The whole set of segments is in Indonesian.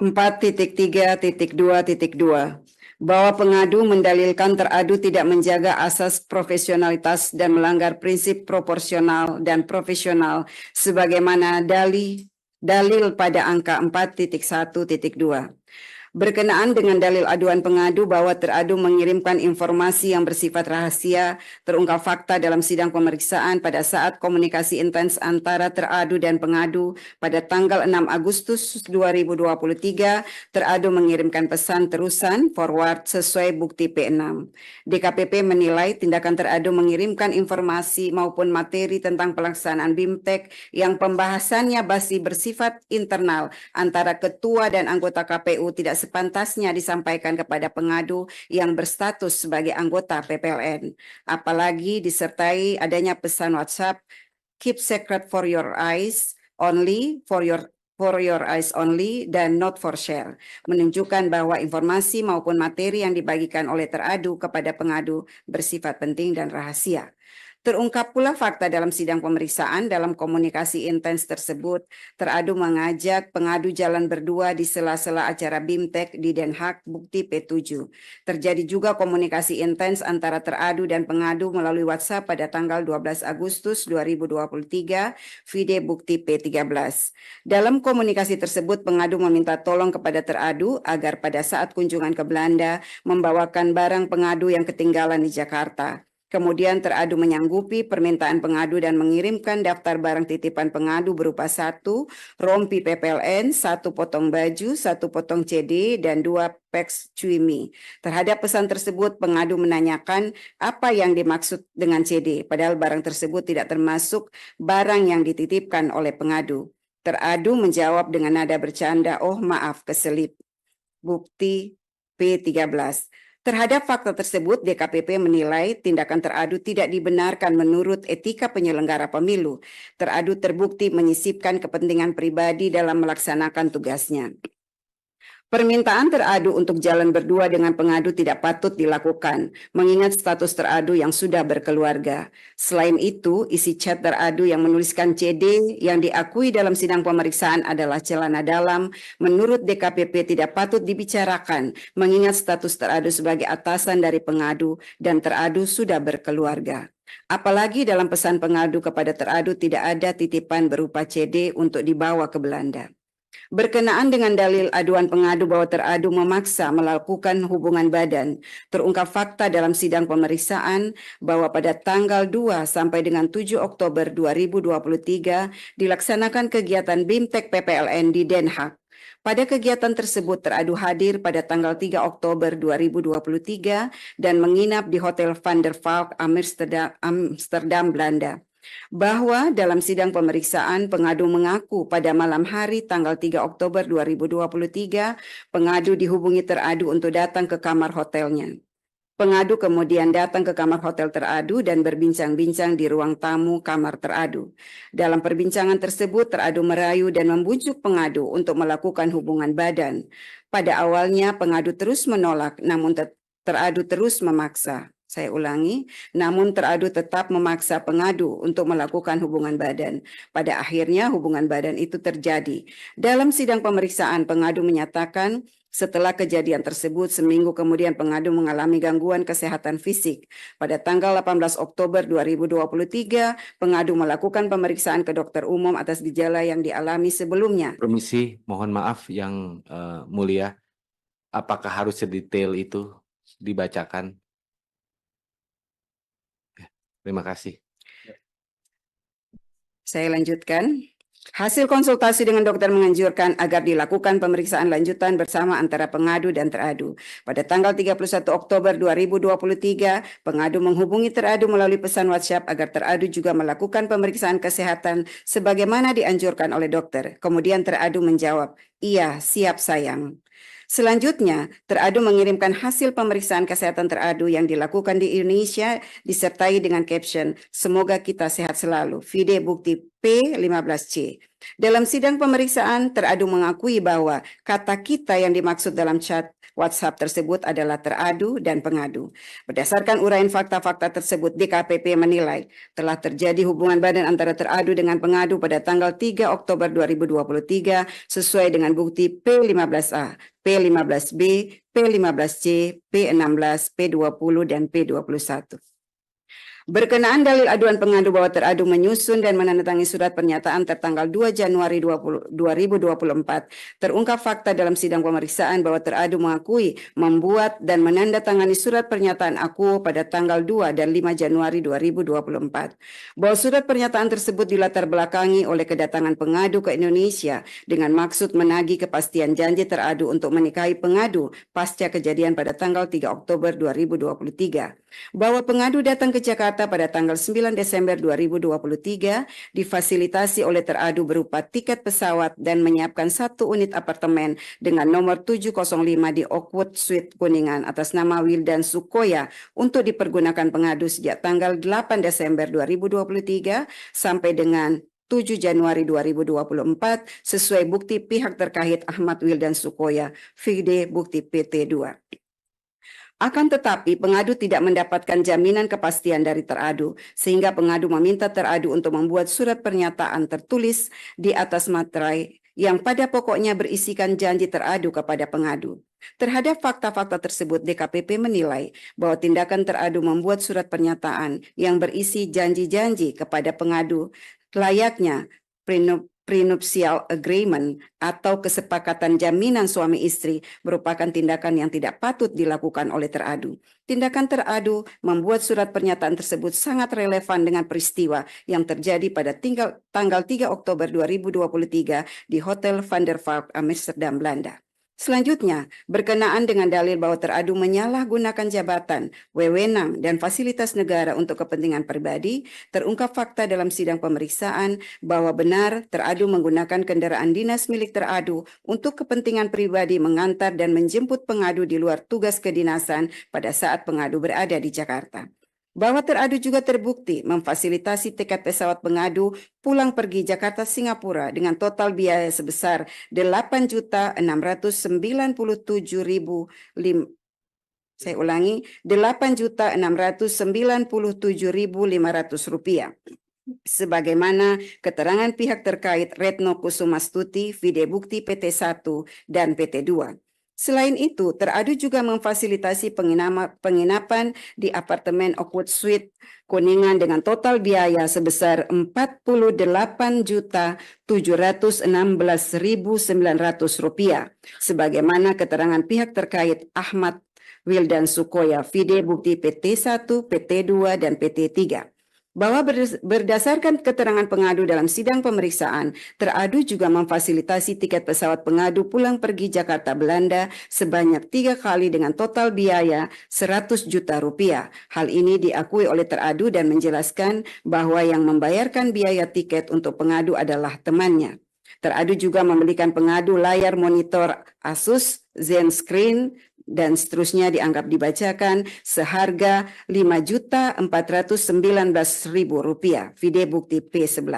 4.3.2.2 bahwa pengadu mendalilkan teradu tidak menjaga asas profesionalitas dan melanggar prinsip proporsional dan profesional sebagaimana dalil pada angka 4.1.2 berkenaan dengan dalil aduan pengadu bahwa teradu mengirimkan informasi yang bersifat rahasia terungkap fakta dalam sidang pemeriksaan pada saat komunikasi intens antara teradu dan pengadu pada tanggal 6 Agustus 2023 teradu mengirimkan pesan terusan forward sesuai bukti P6. DKPP menilai tindakan teradu mengirimkan informasi maupun materi tentang pelaksanaan BIMTEK yang pembahasannya masih bersifat internal antara ketua dan anggota KPU tidak sepantasnya disampaikan kepada pengadu yang berstatus sebagai anggota PPLN, apalagi disertai adanya pesan WhatsApp keep secret for your eyes only for your for your eyes only dan not for share, menunjukkan bahwa informasi maupun materi yang dibagikan oleh teradu kepada pengadu bersifat penting dan rahasia. Terungkap pula fakta dalam sidang pemeriksaan dalam komunikasi intens tersebut, teradu mengajak pengadu jalan berdua di sela-sela acara BIMTEK di Den Haag, bukti P7. Terjadi juga komunikasi intens antara teradu dan pengadu melalui WhatsApp pada tanggal 12 Agustus 2023, vide bukti P13. Dalam komunikasi tersebut, pengadu meminta tolong kepada teradu agar pada saat kunjungan ke Belanda membawakan barang pengadu yang ketinggalan di Jakarta kemudian teradu menyanggupi permintaan pengadu dan mengirimkan daftar barang titipan pengadu berupa satu rompi PPLN, satu potong baju, satu potong CD, dan dua peks Cuimi. Terhadap pesan tersebut, pengadu menanyakan apa yang dimaksud dengan CD, padahal barang tersebut tidak termasuk barang yang dititipkan oleh pengadu. Teradu menjawab dengan nada bercanda, oh maaf keselip. Bukti P13. Terhadap fakta tersebut, DKPP menilai tindakan teradu tidak dibenarkan menurut etika penyelenggara pemilu. Teradu terbukti menyisipkan kepentingan pribadi dalam melaksanakan tugasnya. Permintaan teradu untuk jalan berdua dengan pengadu tidak patut dilakukan, mengingat status teradu yang sudah berkeluarga. Selain itu, isi chat teradu yang menuliskan CD yang diakui dalam sidang pemeriksaan adalah celana dalam, menurut DKPP tidak patut dibicarakan, mengingat status teradu sebagai atasan dari pengadu dan teradu sudah berkeluarga. Apalagi dalam pesan pengadu kepada teradu tidak ada titipan berupa CD untuk dibawa ke Belanda berkenaan dengan dalil aduan pengadu bahwa teradu memaksa melakukan hubungan badan. Terungkap fakta dalam sidang pemeriksaan bahwa pada tanggal 2 sampai dengan 7 Oktober 2023 dilaksanakan kegiatan BIMTEK PPLN di Den Haag. Pada kegiatan tersebut teradu hadir pada tanggal 3 Oktober 2023 dan menginap di Hotel Van der Valk Amsterdam, Amsterdam Belanda bahwa dalam sidang pemeriksaan pengadu mengaku pada malam hari tanggal 3 Oktober 2023 pengadu dihubungi teradu untuk datang ke kamar hotelnya. Pengadu kemudian datang ke kamar hotel teradu dan berbincang-bincang di ruang tamu kamar teradu. Dalam perbincangan tersebut, teradu merayu dan membujuk pengadu untuk melakukan hubungan badan. Pada awalnya, pengadu terus menolak, namun teradu terus memaksa. Saya ulangi, namun teradu tetap memaksa pengadu untuk melakukan hubungan badan. Pada akhirnya hubungan badan itu terjadi. Dalam sidang pemeriksaan, pengadu menyatakan setelah kejadian tersebut, seminggu kemudian pengadu mengalami gangguan kesehatan fisik. Pada tanggal 18 Oktober 2023, pengadu melakukan pemeriksaan ke dokter umum atas gejala yang dialami sebelumnya. Permisi, mohon maaf yang uh, mulia. Apakah harus sedetail itu dibacakan? Terima kasih. Ya. Saya lanjutkan. Hasil konsultasi dengan dokter menganjurkan agar dilakukan pemeriksaan lanjutan bersama antara pengadu dan teradu. Pada tanggal 31 Oktober 2023, pengadu menghubungi teradu melalui pesan WhatsApp agar teradu juga melakukan pemeriksaan kesehatan sebagaimana dianjurkan oleh dokter. Kemudian teradu menjawab, "Iya, siap sayang." Selanjutnya, teradu mengirimkan hasil pemeriksaan kesehatan teradu yang dilakukan di Indonesia disertai dengan caption, Semoga kita sehat selalu, Vide Bukti P15C. Dalam sidang pemeriksaan, teradu mengakui bahwa kata kita yang dimaksud dalam chat WhatsApp tersebut adalah teradu dan pengadu. Berdasarkan uraian fakta-fakta tersebut, DKPP menilai telah terjadi hubungan badan antara teradu dengan pengadu pada tanggal 3 Oktober 2023 sesuai dengan bukti P15A, P15B, P15C, P16, P20, dan P21. Berkenaan dalil aduan pengadu bahwa teradu menyusun dan menandatangani surat pernyataan tertanggal 2 Januari 20, 2024, terungkap fakta dalam sidang pemeriksaan bahwa teradu mengakui membuat dan menandatangani surat pernyataan aku pada tanggal 2 dan 5 Januari 2024. Bahwa surat pernyataan tersebut dilatar belakangi oleh kedatangan pengadu ke Indonesia dengan maksud menagih kepastian janji teradu untuk menikahi pengadu pasca kejadian pada tanggal 3 Oktober 2023 bahwa pengadu datang ke Jakarta pada tanggal 9 Desember 2023 difasilitasi oleh teradu berupa tiket pesawat dan menyiapkan satu unit apartemen dengan nomor 705 di Oakwood Suite Kuningan atas nama Wildan Sukoya untuk dipergunakan pengadu sejak tanggal 8 Desember 2023 sampai dengan 7 Januari 2024 sesuai bukti pihak terkait Ahmad Wildan Sukoya, Fide Bukti PT 2. Akan tetapi, pengadu tidak mendapatkan jaminan kepastian dari teradu, sehingga pengadu meminta teradu untuk membuat surat pernyataan tertulis di atas materai yang pada pokoknya berisikan janji teradu kepada pengadu. Terhadap fakta-fakta tersebut, DKPP menilai bahwa tindakan teradu membuat surat pernyataan yang berisi janji-janji kepada pengadu layaknya prenuptial agreement atau kesepakatan jaminan suami istri merupakan tindakan yang tidak patut dilakukan oleh teradu. Tindakan teradu membuat surat pernyataan tersebut sangat relevan dengan peristiwa yang terjadi pada tinggal, tanggal 3 Oktober 2023 di Hotel Van der Valk, Amsterdam, Belanda. Selanjutnya, berkenaan dengan dalil bahwa teradu menyalahgunakan jabatan, wewenang, dan fasilitas negara untuk kepentingan pribadi, terungkap fakta dalam sidang pemeriksaan bahwa benar teradu menggunakan kendaraan dinas milik teradu untuk kepentingan pribadi mengantar dan menjemput pengadu di luar tugas kedinasan pada saat pengadu berada di Jakarta bahwa teradu juga terbukti memfasilitasi tiket pesawat pengadu pulang pergi Jakarta Singapura dengan total biaya sebesar 8.697.000 saya ulangi 8.697.500 rupiah. Sebagaimana keterangan pihak terkait Retno Kusumastuti, Vide Bukti PT1 dan PT2. Selain itu, teradu juga memfasilitasi penginapan di apartemen Oakwood Suite Kuningan dengan total biaya sebesar 48.716.900 rupiah. Sebagaimana keterangan pihak terkait Ahmad Wildan Sukoya, Fide Bukti PT1, PT2, dan PT3 bahwa berdasarkan keterangan pengadu dalam sidang pemeriksaan, teradu juga memfasilitasi tiket pesawat pengadu pulang pergi Jakarta Belanda sebanyak tiga kali dengan total biaya 100 juta rupiah. Hal ini diakui oleh teradu dan menjelaskan bahwa yang membayarkan biaya tiket untuk pengadu adalah temannya. Teradu juga membelikan pengadu layar monitor Asus, Zen Screen, dan seterusnya dianggap dibacakan seharga Rp5.419.000 video bukti P11.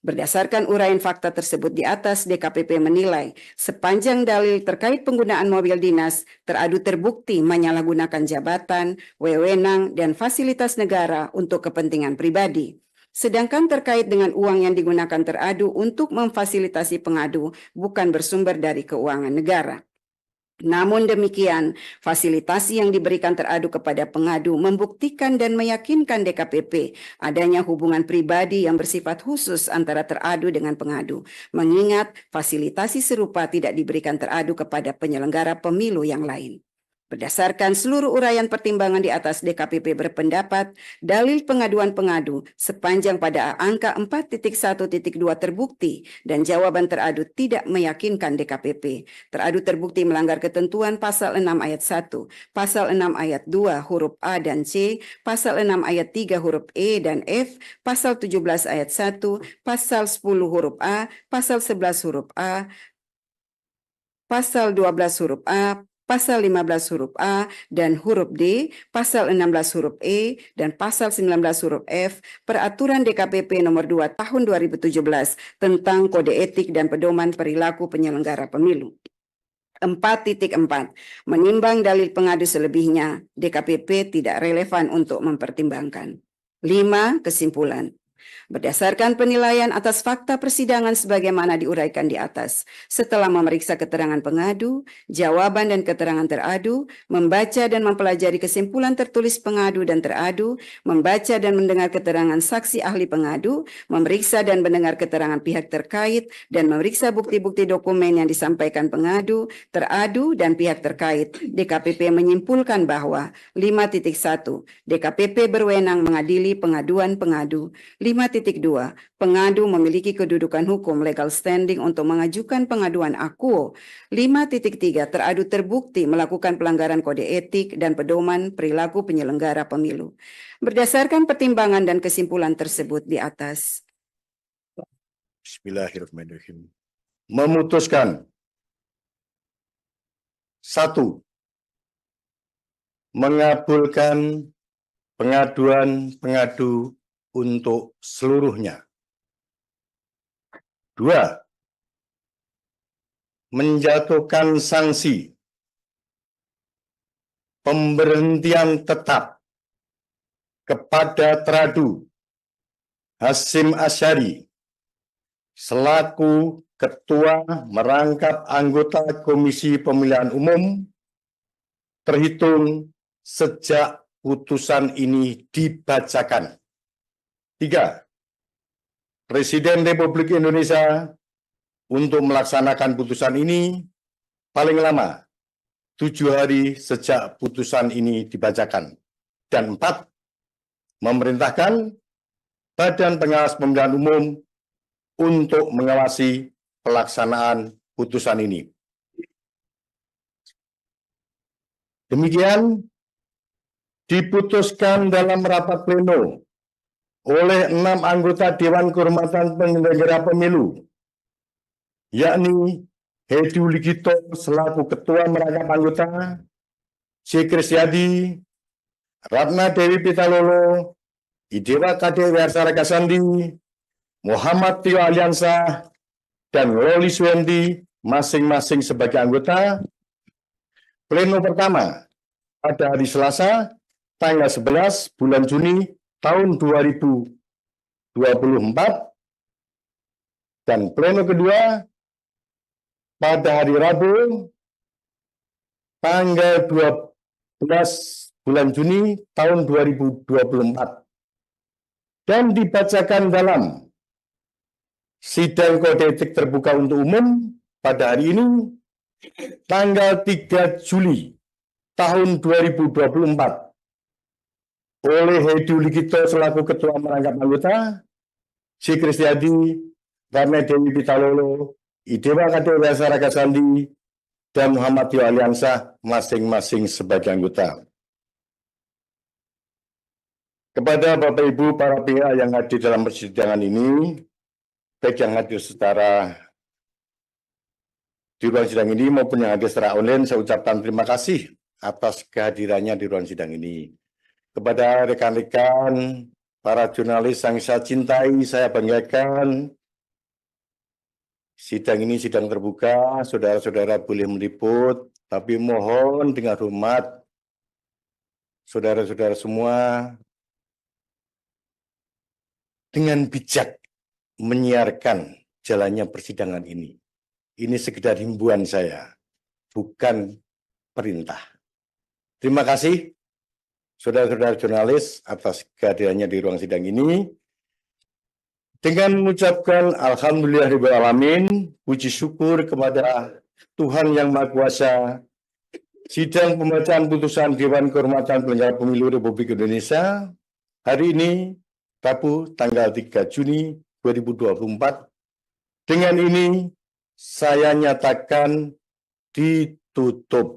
Berdasarkan uraian fakta tersebut di atas, DKPP menilai sepanjang dalil terkait penggunaan mobil dinas teradu terbukti menyalahgunakan jabatan, wewenang, dan fasilitas negara untuk kepentingan pribadi. Sedangkan terkait dengan uang yang digunakan teradu untuk memfasilitasi pengadu bukan bersumber dari keuangan negara. Namun demikian, fasilitasi yang diberikan teradu kepada pengadu membuktikan dan meyakinkan DKPP adanya hubungan pribadi yang bersifat khusus antara teradu dengan pengadu, mengingat fasilitasi serupa tidak diberikan teradu kepada penyelenggara pemilu yang lain. Berdasarkan seluruh uraian pertimbangan di atas DKPP berpendapat, dalil pengaduan pengadu sepanjang pada angka 4.1.2 terbukti dan jawaban teradu tidak meyakinkan DKPP. Teradu terbukti melanggar ketentuan pasal 6 ayat 1, pasal 6 ayat 2 huruf A dan C, pasal 6 ayat 3 huruf E dan F, pasal 17 ayat 1, pasal 10 huruf A, pasal 11 huruf A, pasal 12 huruf A, pasal 15 huruf A dan huruf D, pasal 16 huruf E dan pasal 19 huruf F, peraturan DKPP nomor 2 tahun 2017 tentang kode etik dan pedoman perilaku penyelenggara pemilu. 4.4 Menimbang dalil pengadu selebihnya, DKPP tidak relevan untuk mempertimbangkan. 5. Kesimpulan Berdasarkan penilaian atas fakta persidangan sebagaimana diuraikan di atas, setelah memeriksa keterangan pengadu, jawaban dan keterangan teradu, membaca dan mempelajari kesimpulan tertulis pengadu dan teradu, membaca dan mendengar keterangan saksi ahli pengadu, memeriksa dan mendengar keterangan pihak terkait, dan memeriksa bukti-bukti dokumen yang disampaikan pengadu, teradu, dan pihak terkait, DKPP menyimpulkan bahwa 5.1 DKPP berwenang mengadili pengaduan pengadu. 5 5.2, pengadu memiliki kedudukan hukum legal standing untuk mengajukan pengaduan titik 5.3, teradu terbukti melakukan pelanggaran kode etik dan pedoman perilaku penyelenggara pemilu. Berdasarkan pertimbangan dan kesimpulan tersebut di atas. Bismillahirrahmanirrahim. Memutuskan. Satu. Mengabulkan pengaduan pengadu untuk seluruhnya. Dua, menjatuhkan sanksi pemberhentian tetap kepada Tradu Hasim Asyari selaku Ketua merangkap anggota Komisi Pemilihan Umum terhitung sejak putusan ini dibacakan. Tiga, Presiden Republik Indonesia untuk melaksanakan putusan ini paling lama tujuh hari sejak putusan ini dibacakan. Dan empat, memerintahkan Badan Pengawas Pemilihan Umum untuk mengawasi pelaksanaan putusan ini. Demikian diputuskan dalam rapat pleno oleh enam anggota Dewan Kehormatan Penyelenggara Pemilu, yakni Hedi Ligito selaku Ketua Merangkap Anggota, C. Krisyadi, Ratna Dewi Pitalolo, Idewa Kade Wiarsaraka Sandi, Muhammad Tio Aliansa, dan Loli Suwendi masing-masing sebagai anggota. Pleno pertama pada hari Selasa, tanggal 11 bulan Juni tahun 2024 dan pleno kedua pada hari Rabu tanggal 12 bulan Juni tahun 2024 dan dibacakan dalam sidang kode etik terbuka untuk umum pada hari ini tanggal 3 Juli tahun 2024 oleh Hedu Ligito selaku Ketua Merangkap Anggota, Si Kristiadi, Barne Dewi Pitalolo, Idewa Kadewa Raka Sandi, dan Muhammad Tio Aliansa masing-masing sebagai anggota. Kepada Bapak Ibu para pihak yang hadir dalam persidangan ini, baik yang hadir secara di ruang sidang ini maupun yang hadir secara online, saya ucapkan terima kasih atas kehadirannya di ruang sidang ini kepada rekan-rekan, para jurnalis yang saya cintai, saya banggakan. Sidang ini sidang terbuka, saudara-saudara boleh meliput, tapi mohon dengan hormat, saudara-saudara semua, dengan bijak menyiarkan jalannya persidangan ini. Ini sekedar himbuan saya, bukan perintah. Terima kasih saudara-saudara jurnalis atas kehadirannya di ruang sidang ini. Dengan mengucapkan Alhamdulillah Ribal Alamin, puji syukur kepada Tuhan Yang Maha Kuasa, sidang pembacaan putusan Dewan Kehormatan Penyelenggara Pemilu Republik Indonesia hari ini, Rabu tanggal 3 Juni 2024. Dengan ini, saya nyatakan ditutup.